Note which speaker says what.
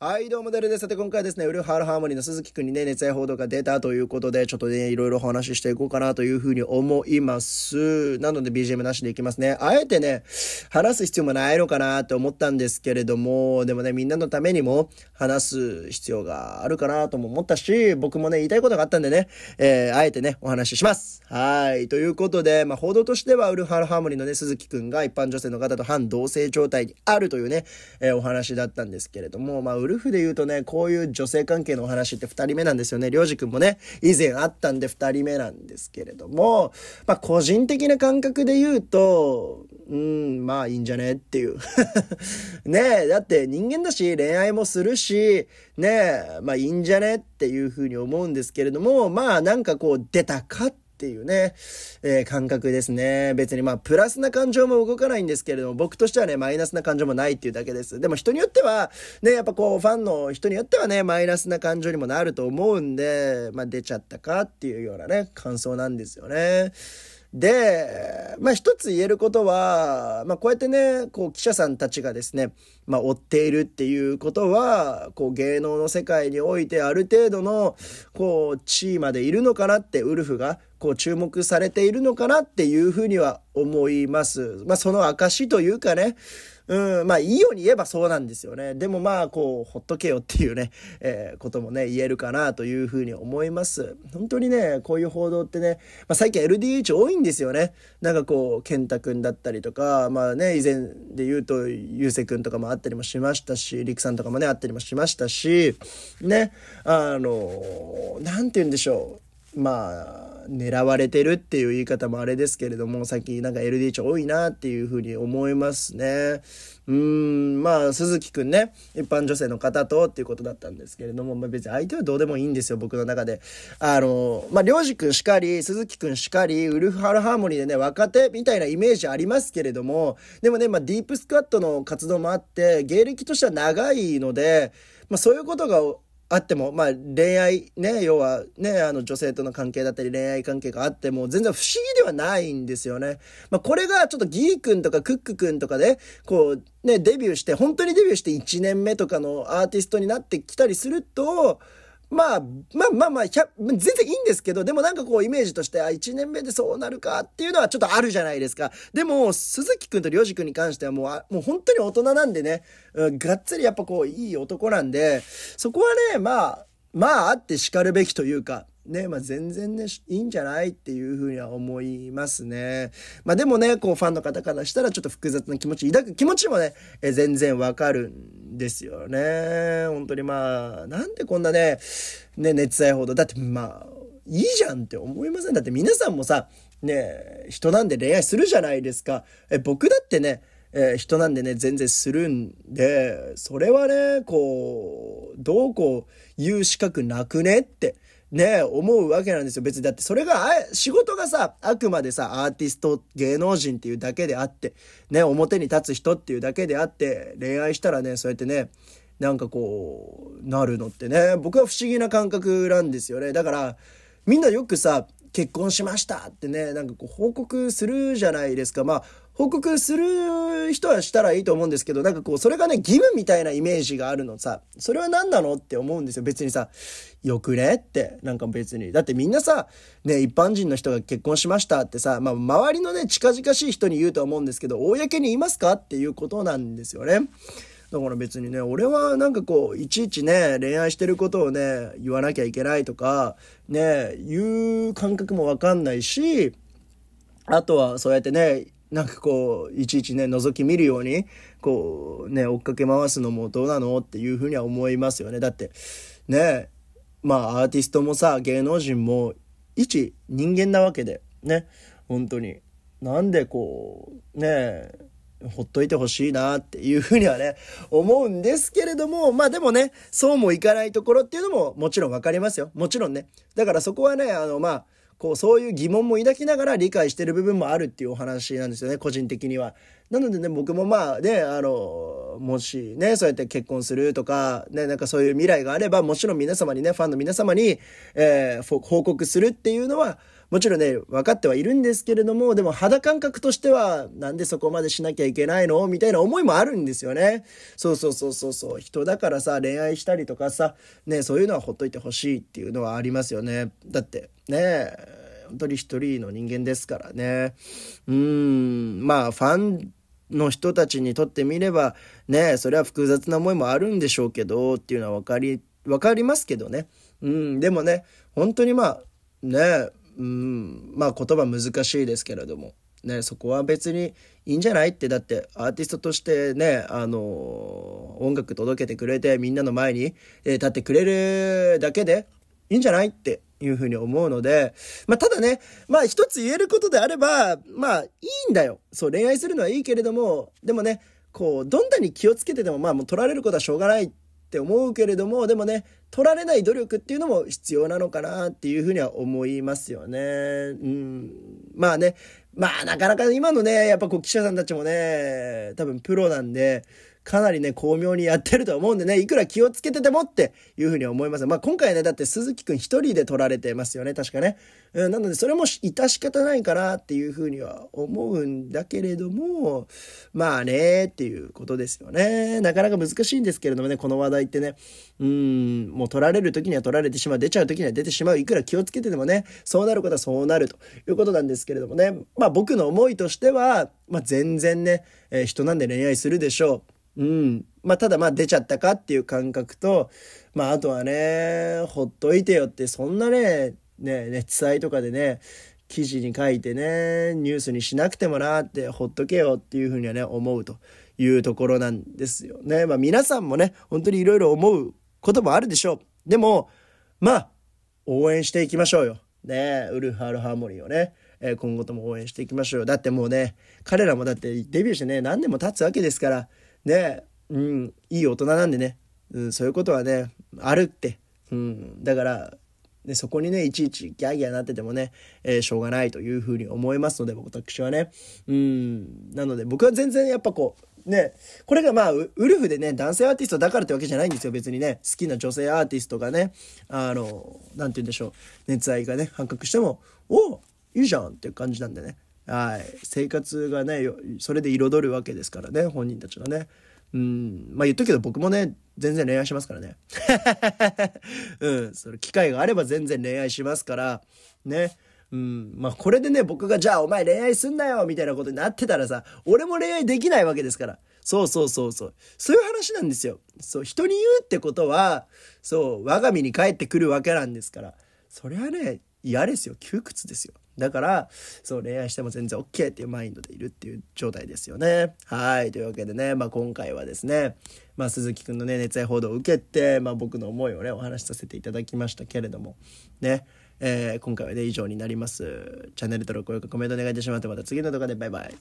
Speaker 1: はい、どうも、ダルです。さて、今回ですね、ウルハールハーモニーの鈴木くんにね、熱愛報道が出たということで、ちょっとね、いろいろお話ししていこうかなというふうに思います。なので、BGM なしでいきますね。あえてね、話す必要もないのかなって思ったんですけれども、でもね、みんなのためにも話す必要があるかなとも思ったし、僕もね、言いたいことがあったんでね、えー、あえてね、お話しします。はい、ということで、まあ、報道としては、ウルハールハーモニーのね、鈴木くんが一般女性の方と反同性状態にあるというね、えー、お話だったんですけれども、まあルフで言うとね、こういう女性関係のお話って2人目なんですよね。りょうじくんもね、以前あったんで2人目なんですけれども、まあ個人的な感覚で言うと、うん、まあいいんじゃねっていう。ねえ、だって人間だし恋愛もするし、ねえ、まあいいんじゃねっていうふうに思うんですけれども、まあなんかこう出たかった。っていうね、えー、感覚ですね。別にまあ、プラスな感情も動かないんですけれども、僕としてはね、マイナスな感情もないっていうだけです。でも人によっては、ね、やっぱこう、ファンの人によってはね、マイナスな感情にもなると思うんで、まあ、出ちゃったかっていうようなね、感想なんですよね。で、まあ一つ言えることは、まあこうやってね、こう記者さんたちがですね、まあ追っているっていうことは、こう芸能の世界においてある程度の、こう地位までいるのかなって、ウルフが、こう注目されているのかなっていうふうには思います。まあその証というかね、うん、まあ、いいように言えばそうなんですよね。でもまあ、こう、ほっとけよっていうね、えー、こともね、言えるかなというふうに思います。本当にね、こういう報道ってね、まあ、最近 LDH 多いんですよね。なんかこう、健太くんだったりとか、まあね、以前で言うと、ゆうせくんとかもあったりもしましたし、りくさんとかもね、あったりもしましたし、ね、あの、なんて言うんでしょう。まあ、狙われてるっていう言い方もあれですけれども、最近なんか LDH 多いなっていうふうに思いますね。うん、まあ、鈴木くんね、一般女性の方とっていうことだったんですけれども、まあ別に相手はどうでもいいんですよ、僕の中で。あの、まあ、りょうじくんしかり、鈴木くんしかり、ウルフハルハーモニーでね、若手みたいなイメージありますけれども、でもね、まあディープスクワットの活動もあって、芸歴としては長いので、まあそういうことがあっても、まあ恋愛ね、要はね、あの女性との関係だったり恋愛関係があっても全然不思議ではないんですよね。まあこれがちょっとギー君とかクック君とかで、こうね、デビューして、本当にデビューして1年目とかのアーティストになってきたりすると、まあ、まあまあまあ、全然いいんですけど、でもなんかこうイメージとして、あ、1年目でそうなるかっていうのはちょっとあるじゃないですか。でも、鈴木くんとりょうじくんに関してはもう、あもう本当に大人なんでね、うん、がっつりやっぱこういい男なんで、そこはね、まあ、まああって叱るべきというか、ね、まあ、全然ね、いいんじゃないっていうふうには思いますね。まあ、でもね、こう、ファンの方からしたらちょっと複雑な気持ち抱く気持ちもね、え全然わかるんですよね。本当にまあ、なんでこんなね、ね、熱愛報道。だってまあ、いいじゃんって思いませんだって皆さんもさ、ね、人なんで恋愛するじゃないですか。え僕だってね、えー、人なんでね、全然するんで、それはね、こう、どうこう言う資格なくねってね、思うわけなんですよ。別にだってそれが、仕事がさ、あくまでさ、アーティスト、芸能人っていうだけであって、ね、表に立つ人っていうだけであって、恋愛したらね、そうやってね、なんかこう、なるのってね、僕は不思議な感覚なんですよね。だから、みんなよくさ、結婚しましたってね、なんかこう報告するじゃないですか。まあ、報告する人はしたらいいと思うんですけど、なんかこう、それがね、義務みたいなイメージがあるのさ、それは何なのって思うんですよ。別にさ、よくねって、なんか別に。だってみんなさ、ね、一般人の人が結婚しましたってさ、まあ、周りのね、近々しい人に言うとは思うんですけど、公にいますかっていうことなんですよね。だから別にね、俺はなんかこう、いちいちね、恋愛してることをね、言わなきゃいけないとか、ね、言う感覚もわかんないし、あとはそうやってね、なんかこう、いちいちね、覗き見るように、こう、ね、追っかけ回すのもどうなのっていうふうには思いますよね。だって、ね、まあアーティストもさ、芸能人も、一人間なわけで、ね、本当に。なんでこう、ね、ほっといてほしいなっていうふうにはね、思うんですけれども、まあでもね、そうもいかないところっていうのももちろんわかりますよ。もちろんね。だからそこはね、あの、まあ、こう、そういう疑問も抱きながら理解してる部分もあるっていうお話なんですよね、個人的には。なのでね、僕もまあね、あの、もしね、そうやって結婚するとか、ね、なんかそういう未来があれば、もちろん皆様にね、ファンの皆様に、えー、報告するっていうのは、もちろんね、分かってはいるんですけれども、でも肌感覚としては、なんでそこまでしなきゃいけないのみたいな思いもあるんですよね。そうそうそうそうそう。人だからさ、恋愛したりとかさ、ね、そういうのはほっといてほしいっていうのはありますよね。だって、ね、本当に一人の人間ですからね。うん、まあ、ファン、の人たちにとってみればねそれは複雑な思いもあるんでしょうけどっていうのは分かり分かりますけどねうんでもね本当にまあねうんまあ言葉難しいですけれども。ね、そこは別にいいんじゃないってだってアーティストとしてね、あの音楽届けてくれてみんなの前に、え立ってくれるだけでいいんじゃないっていうふうに思うので、まあ、ただね、まあ一つ言えることであれば、まあいいんだよ。そう、恋愛するのはいいけれども、でもね、こう、どんなに気をつけてでも、まあもう取られることはしょうがないっって思うけれどもでもね取られない努力っていうのも必要なのかなっていうふうには思いますよね。うん、まあねまあなかなか今のねやっぱこう記者さんたちもね多分プロなんでかなりね、巧妙にやってると思うんでね、いくら気をつけててもっていうふうに思います。まあ、今回ね、だって鈴木くん一人で撮られてますよね、確かね。うん、なので、それも致し方ないかなっていうふうには思うんだけれども、まあね、っていうことですよね。なかなか難しいんですけれどもね、この話題ってね。うん、もう撮られる時には撮られてしまう、出ちゃう時には出てしまう、いくら気をつけててもね、そうなることはそうなるということなんですけれどもね。まあ、僕の思いとしては、まあ、全然ね、えー、人なんで恋愛するでしょう。うん。まあ、ただまあ出ちゃったかっていう感覚と、まあ、あとはね、ほっといてよって、そんなね、ね、熱愛とかでね、記事に書いてね、ニュースにしなくてもなって、ほっとけよっていうふうにはね、思うというところなんですよね。まあ、皆さんもね、本当にいろいろ思うこともあるでしょう。でも、まあ、応援していきましょうよ。ね、ウルフ・アルハーモニーをね。え今後とも応援していきましょうよ。だってもうね、彼らもだってデビューしてね、何年も経つわけですから、ね、うん、いい大人なんでね、うん、そういうことはね、あるって。うん、だから、ね、そこにね、いちいちギャーギャーなっててもね、えー、しょうがないというふうに思いますので、私はね。うん、なので僕は全然やっぱこう、ね、これがまあ、ウルフでね、男性アーティストだからってわけじゃないんですよ、別にね。好きな女性アーティストがね、あの、なんて言うんでしょう、熱愛がね、発覚しても、おいいじゃんっていう感じなんでね。はい、生活がねそれで彩るわけですからね本人たちのね。うんまあ言っとくけど僕もね全然恋愛しますからね。うん、それ機会があれば全然恋愛しますからね。うん、まあこれでね僕がじゃあお前恋愛すんなよみたいなことになってたらさ俺も恋愛できないわけですから。そうそうそうそう。そういう話なんですよ。そう、人に言うってことは、そう、我が身に返ってくるわけなんですから。それはね、嫌ですよ。窮屈ですよ。だから、そう、恋愛しても全然 OK っていうマインドでいるっていう状態ですよね。はい。というわけでね、まあ、今回はですね、まあ、鈴木くんのね、熱愛報道を受けて、まあ、僕の思いをね、お話しさせていただきましたけれども、ね、えー、今回はね、以上になります。チャンネル登録、およかコメントお願いいたします。また次の動画でバイバイ。